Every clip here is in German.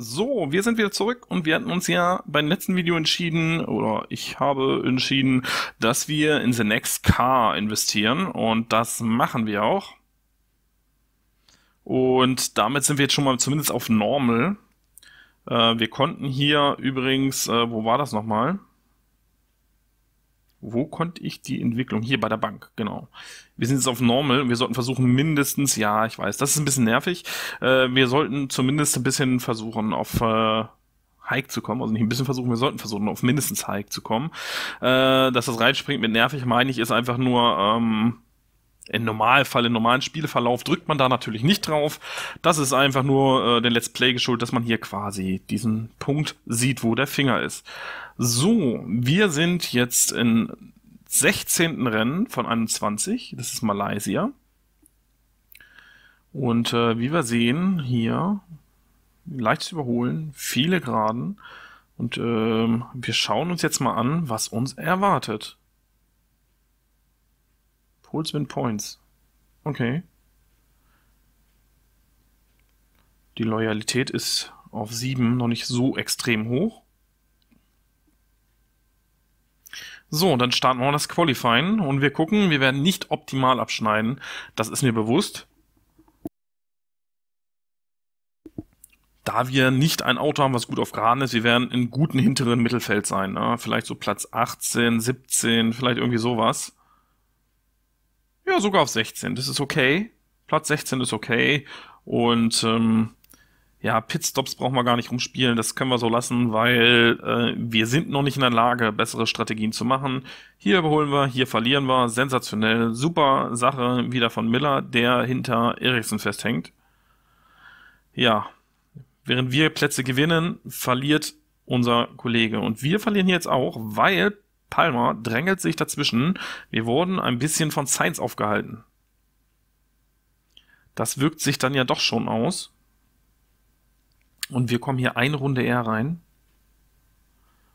So, wir sind wieder zurück und wir hatten uns ja beim letzten Video entschieden, oder ich habe entschieden, dass wir in The Next Car investieren und das machen wir auch. Und damit sind wir jetzt schon mal zumindest auf Normal. Äh, wir konnten hier übrigens, äh, wo war das nochmal? wo konnte ich die Entwicklung? Hier bei der Bank, genau. Wir sind jetzt auf Normal wir sollten versuchen, mindestens, ja, ich weiß, das ist ein bisschen nervig. Äh, wir sollten zumindest ein bisschen versuchen, auf äh, Hike zu kommen. Also nicht ein bisschen versuchen, wir sollten versuchen, auf mindestens Hike zu kommen. Äh, dass das reinspringt mit nervig, meine ich, ist einfach nur, ähm, im Normalfall, im normalen Spielverlauf drückt man da natürlich nicht drauf. Das ist einfach nur äh, den Let's Play geschuldet, dass man hier quasi diesen Punkt sieht, wo der Finger ist. So, wir sind jetzt in 16. Rennen von 21. Das ist Malaysia. Und äh, wie wir sehen, hier leichtes Überholen, viele Geraden. Und äh, wir schauen uns jetzt mal an, was uns erwartet. Colts win points. Okay. Die Loyalität ist auf 7 noch nicht so extrem hoch. So, dann starten wir das Qualifying und wir gucken, wir werden nicht optimal abschneiden. Das ist mir bewusst. Da wir nicht ein Auto haben, was gut auf Geraden ist, wir werden im guten hinteren Mittelfeld sein. Ne? Vielleicht so Platz 18, 17, vielleicht irgendwie sowas. Ja, sogar auf 16. Das ist okay. Platz 16 ist okay. Und ähm, ja, Pitstops brauchen wir gar nicht rumspielen. Das können wir so lassen, weil äh, wir sind noch nicht in der Lage, bessere Strategien zu machen. Hier überholen wir, hier verlieren wir. Sensationell. Super Sache wieder von Miller, der hinter Eriksen festhängt. Ja, während wir Plätze gewinnen, verliert unser Kollege. Und wir verlieren jetzt auch, weil Palmer drängelt sich dazwischen. Wir wurden ein bisschen von Science aufgehalten. Das wirkt sich dann ja doch schon aus. Und wir kommen hier eine Runde eher rein.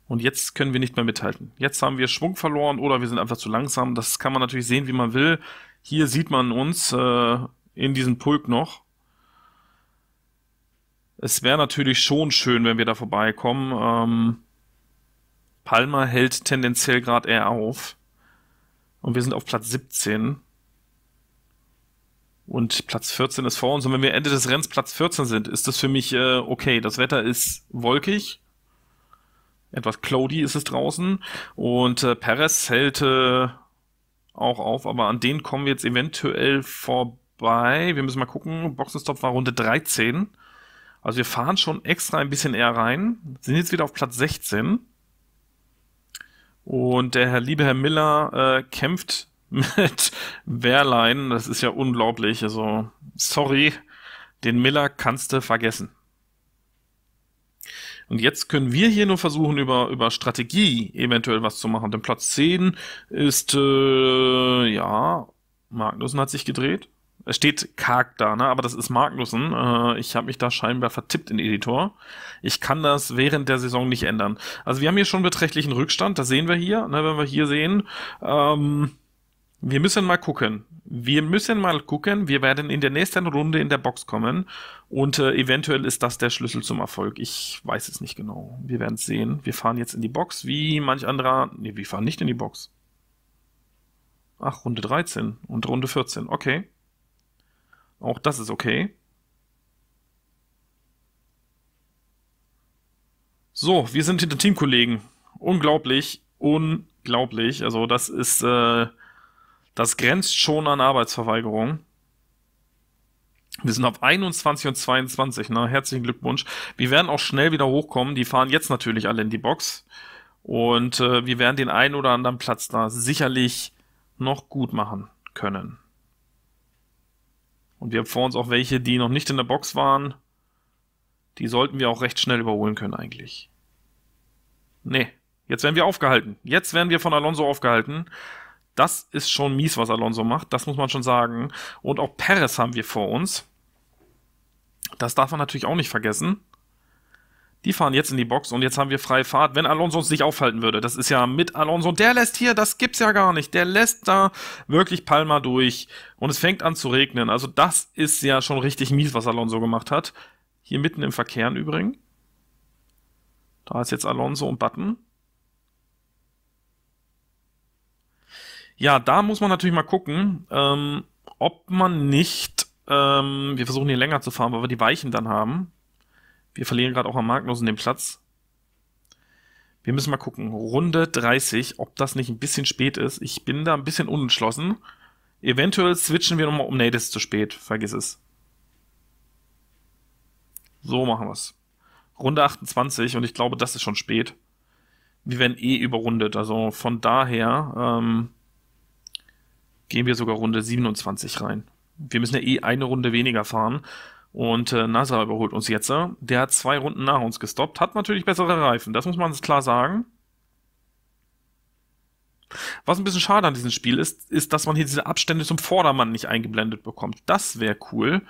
Und jetzt können wir nicht mehr mithalten. Jetzt haben wir Schwung verloren oder wir sind einfach zu langsam. Das kann man natürlich sehen, wie man will. Hier sieht man uns äh, in diesem Pulk noch. Es wäre natürlich schon schön, wenn wir da vorbeikommen. Ähm, Palma hält tendenziell gerade eher auf. Und wir sind auf Platz 17. Und Platz 14 ist vor uns. Und wenn wir Ende des Rennens Platz 14 sind, ist das für mich äh, okay. Das Wetter ist wolkig. Etwas cloudy ist es draußen. Und äh, Perez hält äh, auch auf. Aber an den kommen wir jetzt eventuell vorbei. Wir müssen mal gucken. Boxenstopp war Runde 13. Also wir fahren schon extra ein bisschen eher rein. Sind jetzt wieder auf Platz 16. Und der Herr, liebe Herr Miller äh, kämpft mit Wehrlein. Das ist ja unglaublich. Also, sorry, den Miller kannst du vergessen. Und jetzt können wir hier nur versuchen, über, über Strategie eventuell was zu machen. Denn Platz 10 ist, äh, ja, Magnussen hat sich gedreht. Es steht karg da, ne? aber das ist Magnussen. Äh, ich habe mich da scheinbar vertippt in Editor. Ich kann das während der Saison nicht ändern. Also wir haben hier schon beträchtlichen Rückstand, das sehen wir hier, ne? wenn wir hier sehen. Ähm, wir müssen mal gucken. Wir müssen mal gucken. Wir werden in der nächsten Runde in der Box kommen. Und äh, eventuell ist das der Schlüssel zum Erfolg. Ich weiß es nicht genau. Wir werden es sehen. Wir fahren jetzt in die Box, wie manch anderer. Ne, wir fahren nicht in die Box. Ach, Runde 13 und Runde 14. Okay. Auch das ist okay. So, wir sind hinter Teamkollegen. Unglaublich, unglaublich. Also das ist, äh, das grenzt schon an Arbeitsverweigerung. Wir sind auf 21 und 22, ne? Herzlichen Glückwunsch. Wir werden auch schnell wieder hochkommen. Die fahren jetzt natürlich alle in die Box. Und äh, wir werden den einen oder anderen Platz da sicherlich noch gut machen können. Und wir haben vor uns auch welche, die noch nicht in der Box waren. Die sollten wir auch recht schnell überholen können eigentlich. Nee, jetzt werden wir aufgehalten. Jetzt werden wir von Alonso aufgehalten. Das ist schon mies, was Alonso macht. Das muss man schon sagen. Und auch Perez haben wir vor uns. Das darf man natürlich auch nicht vergessen. Die fahren jetzt in die Box und jetzt haben wir freie Fahrt, wenn Alonso uns nicht aufhalten würde. Das ist ja mit Alonso. Der lässt hier, das gibt's ja gar nicht. Der lässt da wirklich Palma durch und es fängt an zu regnen. Also das ist ja schon richtig mies, was Alonso gemacht hat. Hier mitten im Verkehr im Übrigen. Da ist jetzt Alonso und Button. Ja, da muss man natürlich mal gucken, ähm, ob man nicht, ähm, wir versuchen hier länger zu fahren, weil wir die Weichen dann haben. Wir verlieren gerade auch am Markenlosen den Platz. Wir müssen mal gucken. Runde 30, ob das nicht ein bisschen spät ist. Ich bin da ein bisschen unentschlossen. Eventuell switchen wir nochmal um. Nee, das ist zu spät. Vergiss es. So machen wir es. Runde 28 und ich glaube, das ist schon spät. Wir werden eh überrundet. Also von daher ähm, gehen wir sogar Runde 27 rein. Wir müssen ja eh eine Runde weniger fahren. Und äh, NASA überholt uns jetzt. Äh. Der hat zwei Runden nach uns gestoppt. Hat natürlich bessere Reifen, das muss man klar sagen. Was ein bisschen schade an diesem Spiel ist, ist, dass man hier diese Abstände zum Vordermann nicht eingeblendet bekommt. Das wäre cool,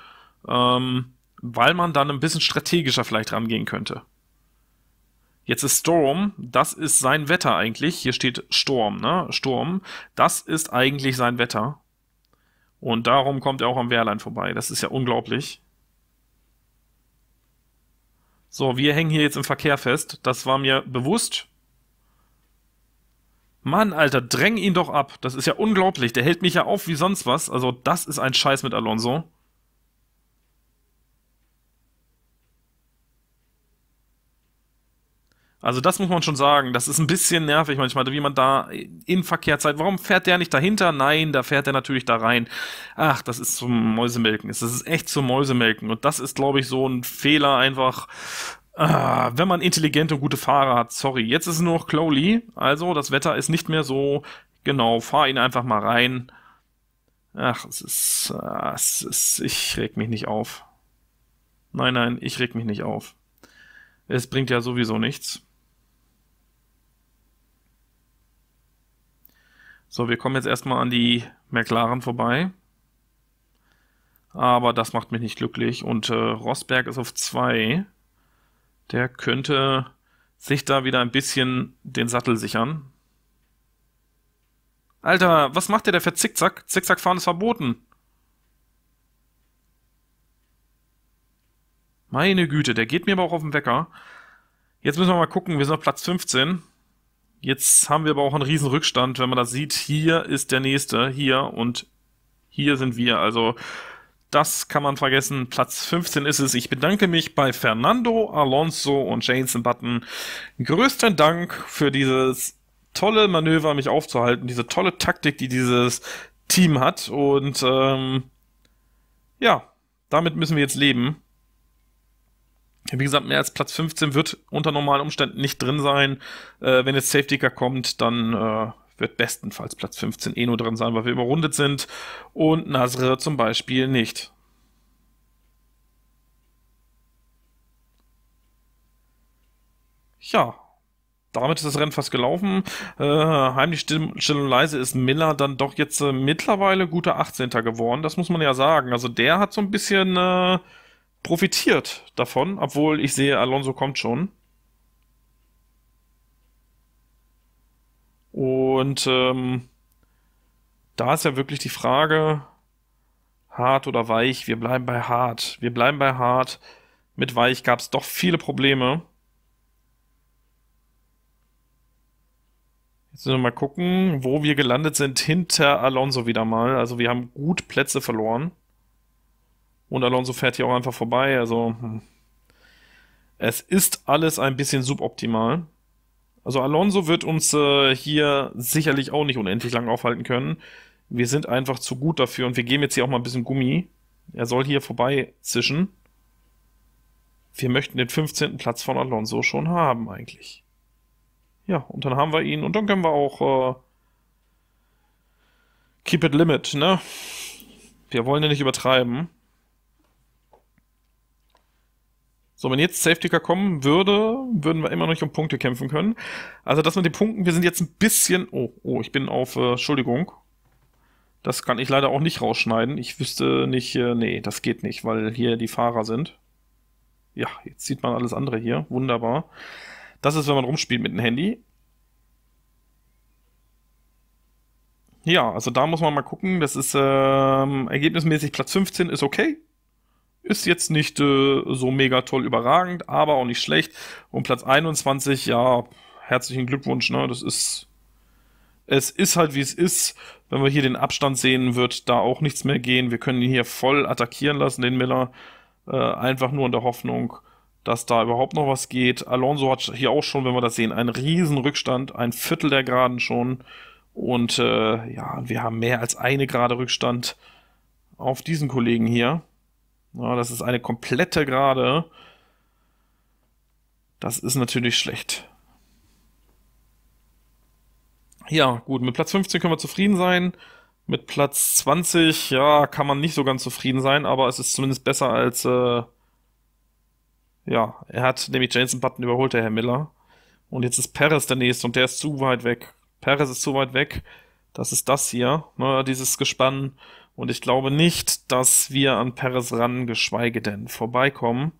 ähm, weil man dann ein bisschen strategischer vielleicht rangehen könnte. Jetzt ist Storm, das ist sein Wetter eigentlich. Hier steht Sturm, ne? Sturm, das ist eigentlich sein Wetter. Und darum kommt er auch am Wehrlein vorbei. Das ist ja unglaublich. So, wir hängen hier jetzt im Verkehr fest. Das war mir bewusst. Mann, Alter, dräng ihn doch ab. Das ist ja unglaublich. Der hält mich ja auf wie sonst was. Also, das ist ein Scheiß mit Alonso. Also das muss man schon sagen. Das ist ein bisschen nervig manchmal, wie man da in Verkehrszeit. Warum fährt der nicht dahinter? Nein, da fährt er natürlich da rein. Ach, das ist zum Mäusemelken. Das ist echt zum Mäusemelken. Und das ist, glaube ich, so ein Fehler einfach. Ah, wenn man intelligente und gute Fahrer hat, sorry. Jetzt ist es nur noch Chloe. Also das Wetter ist nicht mehr so. Genau, fahr ihn einfach mal rein. Ach, es ist, ah, es ist. Ich reg mich nicht auf. Nein, nein, ich reg mich nicht auf. Es bringt ja sowieso nichts. So, wir kommen jetzt erstmal an die McLaren vorbei. Aber das macht mich nicht glücklich. Und äh, Rosberg ist auf 2. Der könnte sich da wieder ein bisschen den Sattel sichern. Alter, was macht der, da für Zickzack? Zickzack fahren ist verboten. Meine Güte, der geht mir aber auch auf den Wecker. Jetzt müssen wir mal gucken, wir sind auf Platz 15. Jetzt haben wir aber auch einen riesen Rückstand, wenn man das sieht. Hier ist der nächste, hier und hier sind wir. Also das kann man vergessen. Platz 15 ist es. Ich bedanke mich bei Fernando, Alonso und Jason Button. Größten Dank für dieses tolle Manöver, mich aufzuhalten, diese tolle Taktik, die dieses Team hat. Und ähm, ja, damit müssen wir jetzt leben. Wie gesagt, mehr als Platz 15 wird unter normalen Umständen nicht drin sein. Äh, wenn jetzt Safety Car kommt, dann äh, wird bestenfalls Platz 15 eh nur drin sein, weil wir überrundet sind und Nasre zum Beispiel nicht. Ja, damit ist das Rennen fast gelaufen. Äh, heimlich still, still, und leise ist Miller dann doch jetzt äh, mittlerweile guter 18. geworden. Das muss man ja sagen. Also der hat so ein bisschen äh, profitiert davon, obwohl ich sehe, Alonso kommt schon. Und ähm, da ist ja wirklich die Frage, hart oder weich, wir bleiben bei hart. Wir bleiben bei hart. Mit weich gab es doch viele Probleme. Jetzt müssen wir mal gucken, wo wir gelandet sind hinter Alonso wieder mal. Also wir haben gut Plätze verloren. Und Alonso fährt hier auch einfach vorbei. Also hm. es ist alles ein bisschen suboptimal. Also Alonso wird uns äh, hier sicherlich auch nicht unendlich lang aufhalten können. Wir sind einfach zu gut dafür und wir geben jetzt hier auch mal ein bisschen Gummi. Er soll hier vorbei zischen. Wir möchten den 15. Platz von Alonso schon haben eigentlich. Ja, und dann haben wir ihn und dann können wir auch äh, Keep it Limit, ne? Wir wollen ja nicht übertreiben. So, wenn jetzt Safety Car kommen würde, würden wir immer noch nicht um Punkte kämpfen können. Also das mit den Punkten, wir sind jetzt ein bisschen... Oh, oh, ich bin auf... Äh, Entschuldigung. Das kann ich leider auch nicht rausschneiden. Ich wüsste nicht... Äh, nee, das geht nicht, weil hier die Fahrer sind. Ja, jetzt sieht man alles andere hier. Wunderbar. Das ist, wenn man rumspielt mit dem Handy. Ja, also da muss man mal gucken. Das ist ähm, ergebnismäßig Platz 15 ist okay. Ist jetzt nicht äh, so mega toll überragend, aber auch nicht schlecht. Und Platz 21, ja, herzlichen Glückwunsch, ne? Das ist. Es ist halt wie es ist. Wenn wir hier den Abstand sehen, wird da auch nichts mehr gehen. Wir können ihn hier voll attackieren lassen, den Miller. Äh, einfach nur in der Hoffnung, dass da überhaupt noch was geht. Alonso hat hier auch schon, wenn wir das sehen, einen riesen Rückstand, ein Viertel der Geraden schon. Und äh, ja, wir haben mehr als eine Gerade Rückstand auf diesen Kollegen hier. Ja, das ist eine komplette Gerade. Das ist natürlich schlecht. Ja, gut, mit Platz 15 können wir zufrieden sein. Mit Platz 20, ja, kann man nicht so ganz zufrieden sein, aber es ist zumindest besser als, äh, ja, er hat nämlich Jensen Button überholt, der Herr Miller. Und jetzt ist Perez der nächste und der ist zu weit weg. Perez ist zu weit weg. Das ist das hier, ne, dieses Gespann. Und ich glaube nicht, dass wir an Perez ran, geschweige denn vorbeikommen.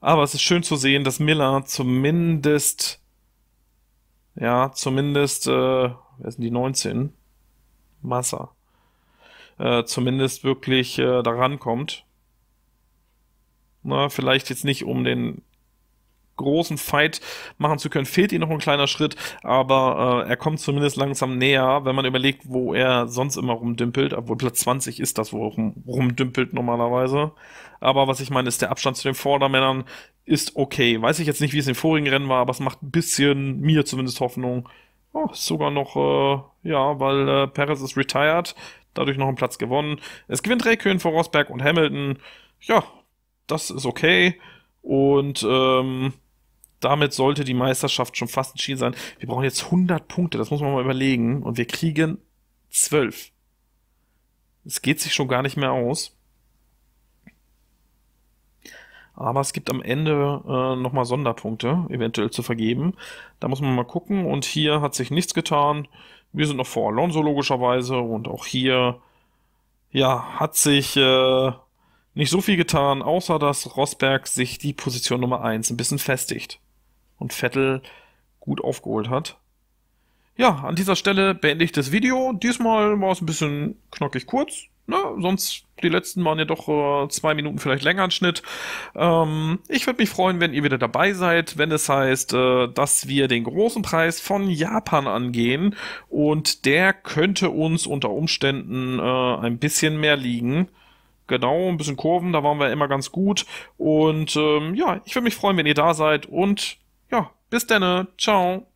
Aber es ist schön zu sehen, dass Miller zumindest, ja, zumindest, äh, wer sind die 19? Massa. Äh, zumindest wirklich äh, da rankommt. Na, vielleicht jetzt nicht um den großen Fight machen zu können, fehlt ihm noch ein kleiner Schritt, aber äh, er kommt zumindest langsam näher, wenn man überlegt, wo er sonst immer rumdümpelt, obwohl Platz 20 ist das, wo er rum, rumdümpelt normalerweise. Aber was ich meine, ist der Abstand zu den Vordermännern ist okay. Weiß ich jetzt nicht, wie es im vorigen Rennen war, aber es macht ein bisschen mir zumindest Hoffnung. Oh, sogar noch, äh, ja, weil äh, Perez ist retired, dadurch noch einen Platz gewonnen. Es gewinnt Räikkönen vor Rosberg und Hamilton. Ja, das ist okay. Und ähm, damit sollte die Meisterschaft schon fast entschieden sein. Wir brauchen jetzt 100 Punkte, das muss man mal überlegen. Und wir kriegen 12. Es geht sich schon gar nicht mehr aus. Aber es gibt am Ende äh, nochmal Sonderpunkte eventuell zu vergeben. Da muss man mal gucken. Und hier hat sich nichts getan. Wir sind noch vor Alonso logischerweise. Und auch hier, ja, hat sich äh, nicht so viel getan, außer dass Rosberg sich die Position Nummer 1 ein bisschen festigt und Vettel gut aufgeholt hat. Ja, an dieser Stelle beende ich das Video. Diesmal war es ein bisschen knackig kurz. Ne? Sonst die letzten waren ja doch äh, zwei Minuten vielleicht länger im Schnitt. Ähm, ich würde mich freuen, wenn ihr wieder dabei seid, wenn es heißt, äh, dass wir den großen Preis von Japan angehen. Und der könnte uns unter Umständen äh, ein bisschen mehr liegen. Genau, ein bisschen Kurven, da waren wir immer ganz gut. Und ähm, ja, ich würde mich freuen, wenn ihr da seid und bis dann. Ciao.